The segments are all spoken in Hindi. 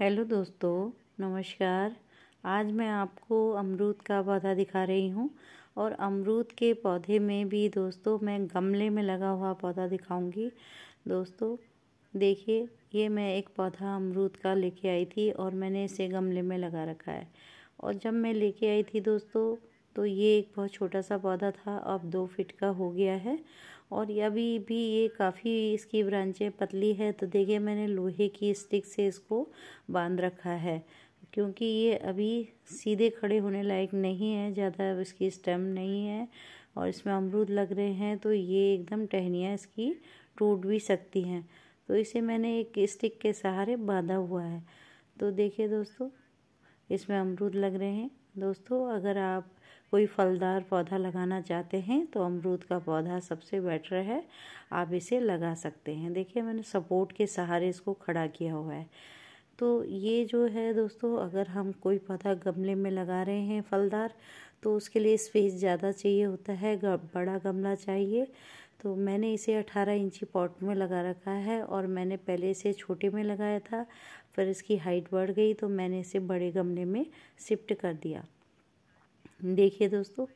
हेलो दोस्तों नमस्कार आज मैं आपको अमरूद का पौधा दिखा रही हूँ और अमरूद के पौधे में भी दोस्तों मैं गमले में लगा हुआ पौधा दिखाऊंगी दोस्तों देखिए ये मैं एक पौधा अमरूद का लेके आई थी और मैंने इसे गमले में लगा रखा है और जब मैं लेके आई थी दोस्तों तो ये एक बहुत छोटा सा पौधा था अब दो फिट का हो गया है और अभी भी ये काफ़ी इसकी ब्रांचें पतली है तो देखिए मैंने लोहे की स्टिक से इसको बांध रखा है क्योंकि ये अभी सीधे खड़े होने लायक नहीं है ज़्यादा इसकी स्टेम नहीं है और इसमें अमरूद लग रहे हैं तो ये एकदम टहनियाँ इसकी टूट भी सकती हैं तो इसे मैंने एक स्टिक के सहारे बांधा हुआ है तो देखिए दोस्तों इसमें अमरूद लग रहे हैं दोस्तों अगर आप कोई फलदार पौधा लगाना चाहते हैं तो अमरूद का पौधा सबसे बेटर है आप इसे लगा सकते हैं देखिए मैंने सपोर्ट के सहारे इसको खड़ा किया हुआ है तो ये जो है दोस्तों अगर हम कोई पौधा गमले में लगा रहे हैं फलदार तो उसके लिए स्पेस ज़्यादा चाहिए होता है बड़ा गमला चाहिए तो मैंने इसे अठारह इंची पॉट में लगा रखा है और मैंने पहले इसे छोटे में लगाया था फिर इसकी हाइट बढ़ गई तो मैंने इसे बड़े गमले में शिफ्ट कर दिया देखिए दोस्तों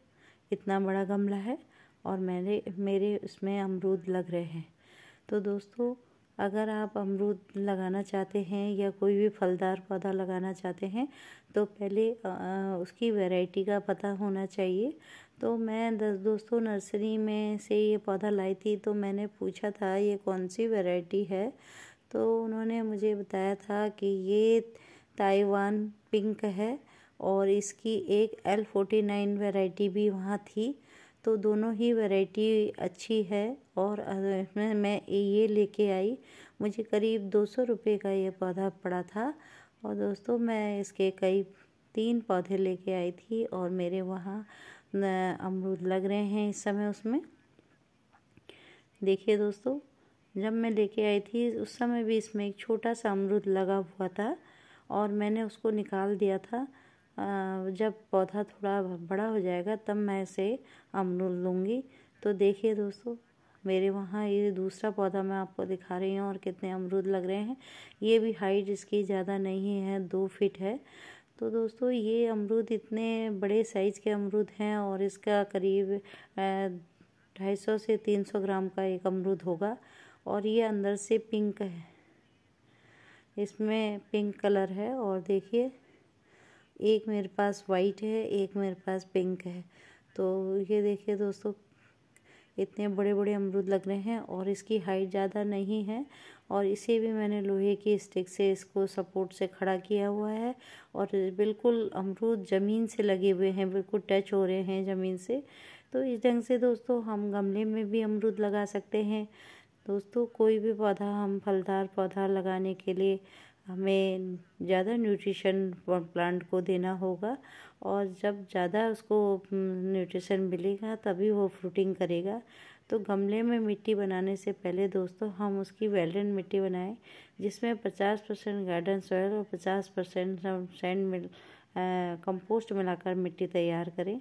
इतना बड़ा गमला है और मैंने मेरे उसमें अमरूद लग रहे हैं तो दोस्तों अगर आप अमरूद लगाना चाहते हैं या कोई भी फलदार पौधा लगाना चाहते हैं तो पहले उसकी वैरायटी का पता होना चाहिए तो मैं दस दोस्तों नर्सरी में से ये पौधा लाई थी तो मैंने पूछा था ये कौन सी वैरायटी है तो उन्होंने मुझे बताया था कि ये ताइवान पिंक है और इसकी एक एल फोर्टी नाइन वेराइटी भी वहाँ थी तो दोनों ही वैरायटी अच्छी है और इसमें मैं ये लेके आई मुझे करीब दो सौ रुपये का ये पौधा पड़ा था और दोस्तों मैं इसके कई तीन पौधे लेके आई थी और मेरे वहाँ अमरूद लग रहे हैं इस समय उसमें देखिए दोस्तों जब मैं लेके आई थी उस समय भी इसमें एक छोटा सा अमरूद लगा हुआ था और मैंने उसको निकाल दिया था जब पौधा थोड़ा बड़ा हो जाएगा तब मैं इसे अमरूद लूँगी तो देखिए दोस्तों मेरे वहाँ ये दूसरा पौधा मैं आपको दिखा रही हूँ और कितने अमरूद लग रहे हैं ये भी हाइट इसकी ज़्यादा नहीं है दो फिट है तो दोस्तों ये अमरूद इतने बड़े साइज़ के अमरूद हैं और इसका करीब ढाई सौ से तीन सौ ग्राम का एक अमरूद होगा और ये अंदर से पिंक है इसमें पिंक कलर है और देखिए एक मेरे पास वाइट है एक मेरे पास पिंक है तो ये देखिए दोस्तों इतने बड़े बड़े अमरूद लग रहे हैं और इसकी हाइट ज़्यादा नहीं है और इसे भी मैंने लोहे की स्टिक से इसको सपोर्ट से खड़ा किया हुआ है और बिल्कुल अमरूद ज़मीन से लगे हुए हैं बिल्कुल टच हो रहे हैं ज़मीन से तो इस ढंग से दोस्तों हम गमले में भी अमरूद लगा सकते हैं दोस्तों कोई भी पौधा हम फलदार पौधा लगाने के लिए हमें ज़्यादा न्यूट्रिशन प्लांट को देना होगा और जब ज़्यादा उसको न्यूट्रिशन मिलेगा तभी वो फ्रूटिंग करेगा तो गमले में मिट्टी बनाने से पहले दोस्तों हम उसकी वेल्डन मिट्टी बनाएं जिसमें 50 परसेंट गार्डन सॉयल और 50 परसेंट सैंड मिल कंपोस्ट मिलाकर मिट्टी तैयार करें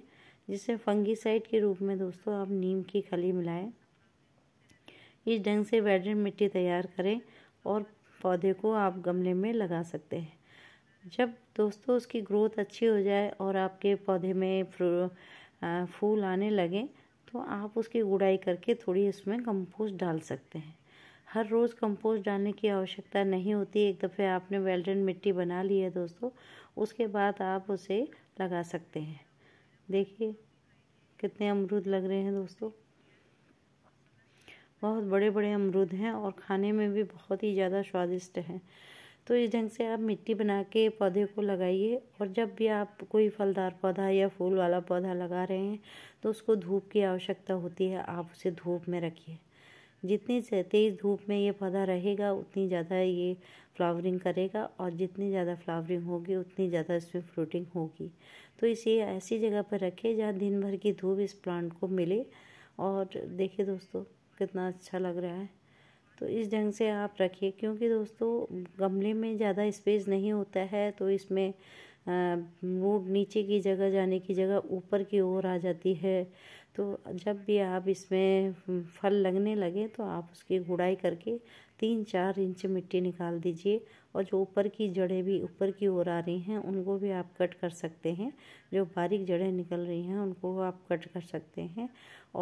जिससे फंगीसाइड के रूप में दोस्तों आप नीम की खली मिलाएं इस ढंग से वेल्डन मिट्टी तैयार करें और पौधे को आप गमले में लगा सकते हैं जब दोस्तों उसकी ग्रोथ अच्छी हो जाए और आपके पौधे में फूल आने लगें तो आप उसकी गुड़ाई करके थोड़ी इसमें कंपोस्ट डाल सकते हैं हर रोज़ कंपोस्ट डालने की आवश्यकता नहीं होती एक दफ़े आपने वेल्डन मिट्टी बना ली है दोस्तों उसके बाद आप उसे लगा सकते हैं देखिए कितने अमरूद लग रहे हैं दोस्तों बहुत बड़े बड़े अमरूद हैं और खाने में भी बहुत ही ज़्यादा स्वादिष्ट हैं तो इस ढंग से आप मिट्टी बना के पौधे को लगाइए और जब भी आप कोई फलदार पौधा या फूल वाला पौधा लगा रहे हैं तो उसको धूप की आवश्यकता होती है आप उसे धूप में रखिए जितनी से तेज़ धूप में ये पौधा रहेगा उतनी ज़्यादा ये फ्लावरिंग करेगा और जितनी ज़्यादा फ्लावरिंग होगी उतनी ज़्यादा इसमें फ्रूटिंग होगी तो इसे ऐसी जगह पर रखें जहाँ दिन भर की धूप इस प्लांट को मिले और देखिए दोस्तों कितना अच्छा लग रहा है तो इस ढंग से आप रखिए क्योंकि दोस्तों गमले में ज़्यादा स्पेस नहीं होता है तो इसमें मूड नीचे की जगह जाने की जगह ऊपर की ओर आ जाती है तो जब भी आप इसमें फल लगने लगे तो आप उसकी गुड़ाई करके तीन चार इंच मिट्टी निकाल दीजिए और जो ऊपर की जड़ें भी ऊपर की ओर आ रही हैं उनको भी आप कट कर सकते हैं जो बारीक जड़ें निकल रही हैं उनको आप कट कर सकते हैं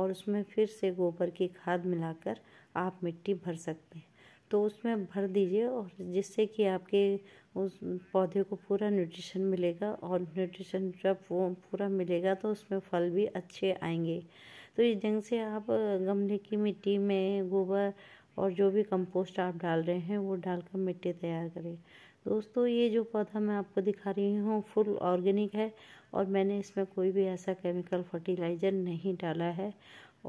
और उसमें फिर से गोबर की खाद मिलाकर आप मिट्टी भर सकते हैं तो उसमें भर दीजिए और जिससे कि आपके उस पौधे को पूरा न्यूट्रिशन मिलेगा और न्यूट्रिशन जब वो पूरा मिलेगा तो उसमें फल भी अच्छे आएंगे तो इस ढंग से आप गमले की मिट्टी में गोबर और जो भी कंपोस्ट आप डाल रहे हैं वो डालकर मिट्टी तैयार करें दोस्तों ये जो पौधा मैं आपको दिखा रही हूँ फुल ऑर्गेनिक है और मैंने इसमें कोई भी ऐसा केमिकल फर्टिलाइज़र नहीं डाला है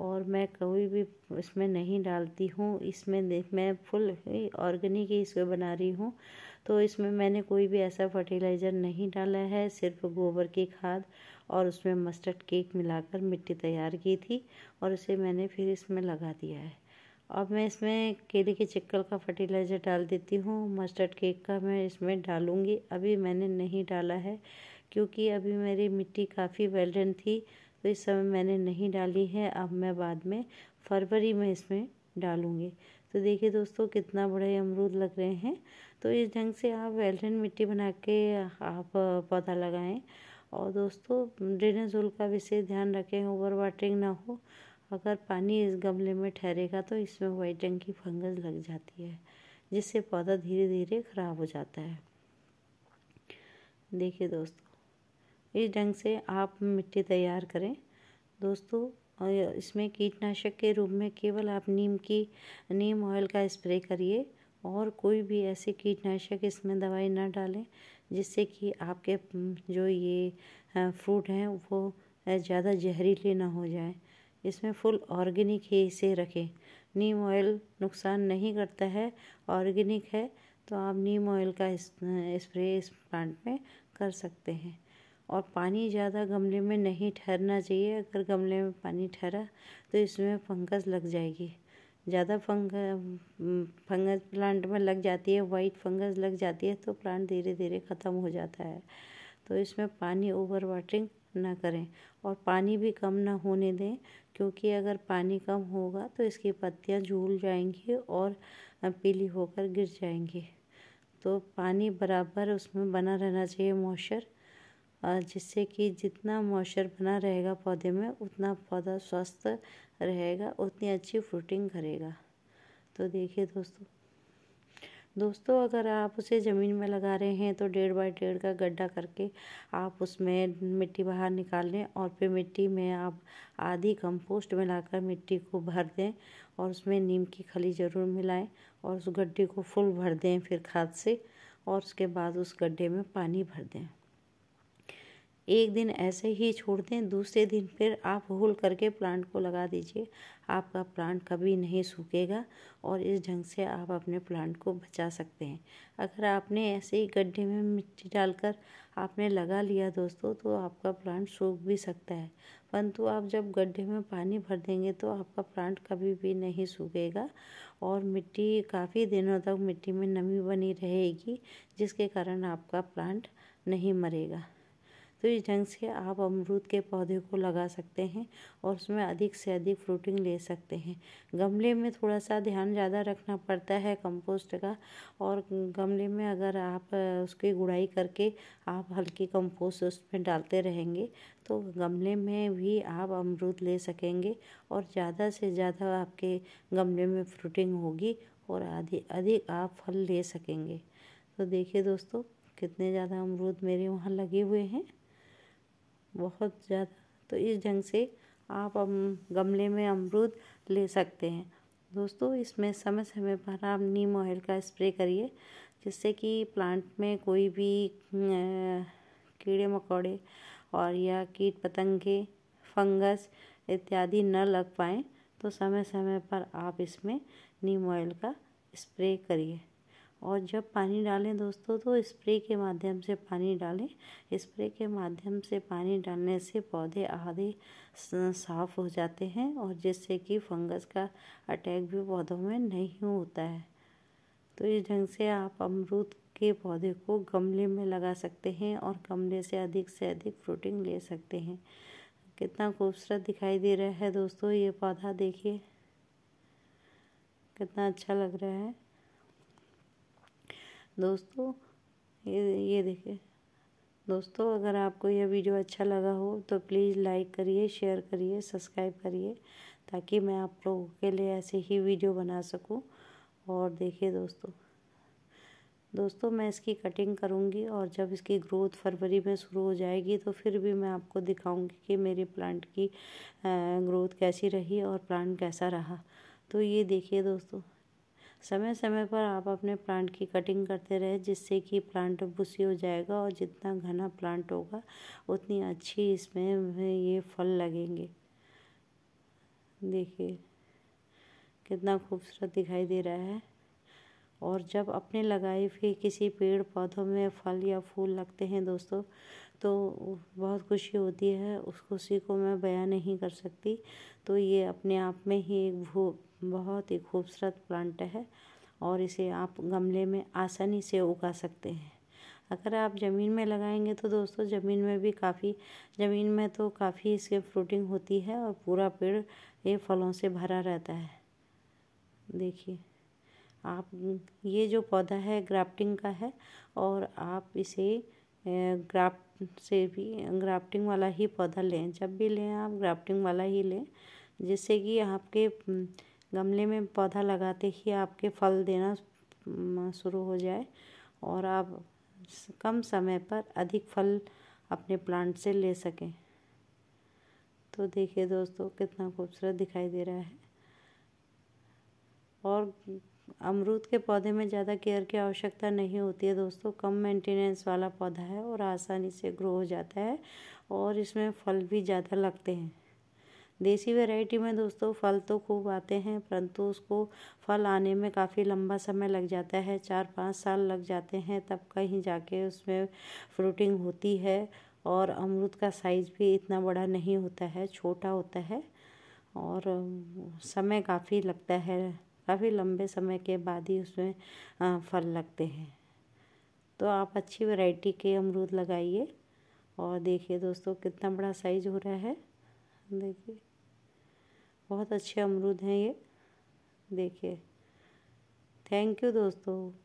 और मैं कोई भी इसमें नहीं डालती हूँ इसमें मैं फुल ऑर्गेनिक ही इसको बना रही हूँ तो इसमें मैंने कोई भी ऐसा फर्टिलाइज़र नहीं डाला है सिर्फ गोबर की खाद और उसमें मस्टर्ड केक मिलाकर मिट्टी तैयार की थी और उसे मैंने फिर इसमें लगा दिया है अब मैं इसमें केले के चिक्कल का फर्टिलाइज़र डाल देती हूँ मस्टर्ड केक का मैं इसमें डालूँगी अभी मैंने नहीं डाला है क्योंकि अभी मेरी मिट्टी काफ़ी वेल्डन थी तो इस समय मैंने नहीं डाली है अब मैं बाद में फरवरी में इसमें डालूँगी तो देखिए दोस्तों कितना बड़े अमरूद लग रहे हैं तो इस ढंग से आप वेल्डन मिट्टी बना के आप पौधा लगाएँ और दोस्तों ड्रेनेज होल का विशेष ध्यान रखें ओवर वाटरिंग ना हो अगर पानी इस गमले में ठहरेगा तो इसमें वाइट रंग की फंगस लग जाती है जिससे पौधा धीरे धीरे ख़राब हो जाता है देखिए दोस्तों इस ढंग से आप मिट्टी तैयार करें दोस्तों और इसमें कीटनाशक के रूप में केवल आप नीम की नीम ऑयल का स्प्रे करिए और कोई भी ऐसे कीटनाशक इसमें दवाई ना डालें जिससे कि आपके जो ये फ्रूट हैं वो ज़्यादा जहरीले ना हो जाएं इसमें फुल ऑर्गेनिक ही इसे रखें नीम ऑयल नुकसान नहीं करता है ऑर्गेनिक है तो आप नीम ऑयल का स्प्रे इस प्लांट में कर सकते हैं और पानी ज़्यादा गमले में नहीं ठहरना चाहिए अगर गमले में पानी ठहरा तो इसमें फंगस लग जाएगी ज़्यादा फंग फंगस प्लांट में लग जाती है वाइट फंगस लग जाती है तो प्लांट धीरे धीरे ख़त्म हो जाता है तो इसमें पानी ओवर वाटरिंग ना करें और पानी भी कम ना होने दें क्योंकि अगर पानी कम होगा तो इसकी पत्तियाँ झूल जाएंगी और पीली होकर गिर जाएंगी तो पानी बराबर उसमें बना रहना चाहिए मॉइस्चर जिससे कि जितना मॉइस्चर बना रहेगा पौधे में उतना पौधा स्वस्थ रहेगा उतनी अच्छी फ्रूटिंग करेगा तो देखिए दोस्तों दोस्तों अगर आप उसे ज़मीन में लगा रहे हैं तो डेढ़ बाई डेढ़ का गड्ढा करके आप उसमें मिट्टी बाहर निकाल लें और फिर मिट्टी में आप आधी कंपोस्ट मिलाकर मिट्टी को भर दें और उसमें नीम की खली ज़रूर मिलाएं और उस गड्ढे को फुल भर दें फिर खाद से और उसके बाद उस गड्ढे में पानी भर दें एक दिन ऐसे ही छोड़ दें दूसरे दिन फिर आप होल करके प्लांट को लगा दीजिए आपका प्लांट कभी नहीं सूखेगा और इस ढंग से आप अपने प्लांट को बचा सकते हैं अगर आपने ऐसे ही गड्ढे में मिट्टी डालकर आपने लगा लिया दोस्तों तो आपका प्लांट सूख भी सकता है परंतु आप जब गड्ढे में पानी भर देंगे तो आपका प्लांट कभी भी नहीं सूखेगा और मिट्टी काफ़ी दिनों तक मिट्टी में नमी बनी रहेगी जिसके कारण आपका प्लांट नहीं मरेगा तो इस ढंग से आप अमरूद के पौधे को लगा सकते हैं और उसमें अधिक से अधिक फ्रूटिंग ले सकते हैं गमले में थोड़ा सा ध्यान ज़्यादा रखना पड़ता है कंपोस्ट का और गमले में अगर आप उसकी गुड़ाई करके आप हल्की कंपोस्ट उसमें डालते रहेंगे तो गमले में भी आप अमरूद ले सकेंगे और ज़्यादा से ज़्यादा आपके गमले में फ्रूटिंग होगी और अधिक अधिक आप फल ले सकेंगे तो देखिए दोस्तों कितने ज़्यादा अमरूद मेरे वहाँ लगे हुए हैं बहुत ज़्यादा तो इस ढंग से आप गमले में अमरूद ले सकते हैं दोस्तों इसमें समय समय पर आप नीम ऑयल का स्प्रे करिए जिससे कि प्लांट में कोई भी कीड़े मकोड़े और या कीट पतंगे फंगस इत्यादि न लग पाएँ तो समय समय पर आप इसमें नीम ऑयल का स्प्रे करिए और जब पानी डालें दोस्तों तो स्प्रे के माध्यम से पानी डालें स्प्रे के माध्यम से पानी डालने से पौधे आधे साफ़ हो जाते हैं और जिससे कि फंगस का अटैक भी पौधों में नहीं होता है तो इस ढंग से आप अमरूद के पौधे को गमले में लगा सकते हैं और गमले से अधिक से अधिक फ्रूटिंग ले सकते हैं कितना खूबसूरत दिखाई दे रहा है दोस्तों ये पौधा देखिए कितना अच्छा लग रहा है दोस्तों ये ये देखिए दोस्तों अगर आपको यह वीडियो अच्छा लगा हो तो प्लीज़ लाइक करिए शेयर करिए सब्सक्राइब करिए ताकि मैं आप लोगों के लिए ऐसे ही वीडियो बना सकूं और देखिए दोस्तों दोस्तों मैं इसकी कटिंग करूंगी और जब इसकी ग्रोथ फरवरी में शुरू हो जाएगी तो फिर भी मैं आपको दिखाऊंगी कि मेरे प्लांट की ग्रोथ कैसी रही और प्लांट कैसा रहा तो ये देखिए दोस्तों समय समय पर आप अपने प्लांट की कटिंग करते रहे जिससे कि प्लांट बुसी हो जाएगा और जितना घना प्लांट होगा उतनी अच्छी इसमें ये फल लगेंगे देखिए कितना खूबसूरत दिखाई दे रहा है और जब अपने लगाए हुए किसी पेड़ पौधों में फल या फूल लगते हैं दोस्तों तो बहुत खुशी होती है उस खुशी को मैं बयां नहीं कर सकती तो ये अपने आप में ही एक भू बहुत ही खूबसूरत प्लांट है और इसे आप गमले में आसानी से उगा सकते हैं अगर आप ज़मीन में लगाएंगे तो दोस्तों ज़मीन में भी काफ़ी ज़मीन में तो काफ़ी इसके फ्रूटिंग होती है और पूरा पेड़ ये फलों से भरा रहता है देखिए आप ये जो पौधा है ग्राफ्टिंग का है और आप इसे ग्राफ्ट से भी ग्राफ्टिंग वाला ही पौधा लें जब भी लें आप ग्राफ्टिंग वाला ही लें जिससे कि आपके गमले में पौधा लगाते ही आपके फल देना शुरू हो जाए और आप कम समय पर अधिक फल अपने प्लांट से ले सकें तो देखिए दोस्तों कितना खूबसूरत दिखाई दे रहा है और अमरूद के पौधे में ज़्यादा केयर की आवश्यकता नहीं होती है दोस्तों कम मेंटेनेंस वाला पौधा है और आसानी से ग्रो हो जाता है और इसमें फल भी ज़्यादा लगते हैं देसी वैरायटी में दोस्तों फल तो खूब आते हैं परंतु उसको फल आने में काफ़ी लंबा समय लग जाता है चार पाँच साल लग जाते हैं तब कहीं जाके उसमें फ्रूटिंग होती है और अमरूद का साइज़ भी इतना बड़ा नहीं होता है छोटा होता है और समय काफ़ी लगता है काफ़ी लंबे समय के बाद ही उसमें फल लगते हैं तो आप अच्छी वैरायटी के अमरूद लगाइए और देखिए दोस्तों कितना बड़ा साइज़ हो रहा है देखिए बहुत अच्छे अमरूद हैं ये देखिए थैंक यू दोस्तों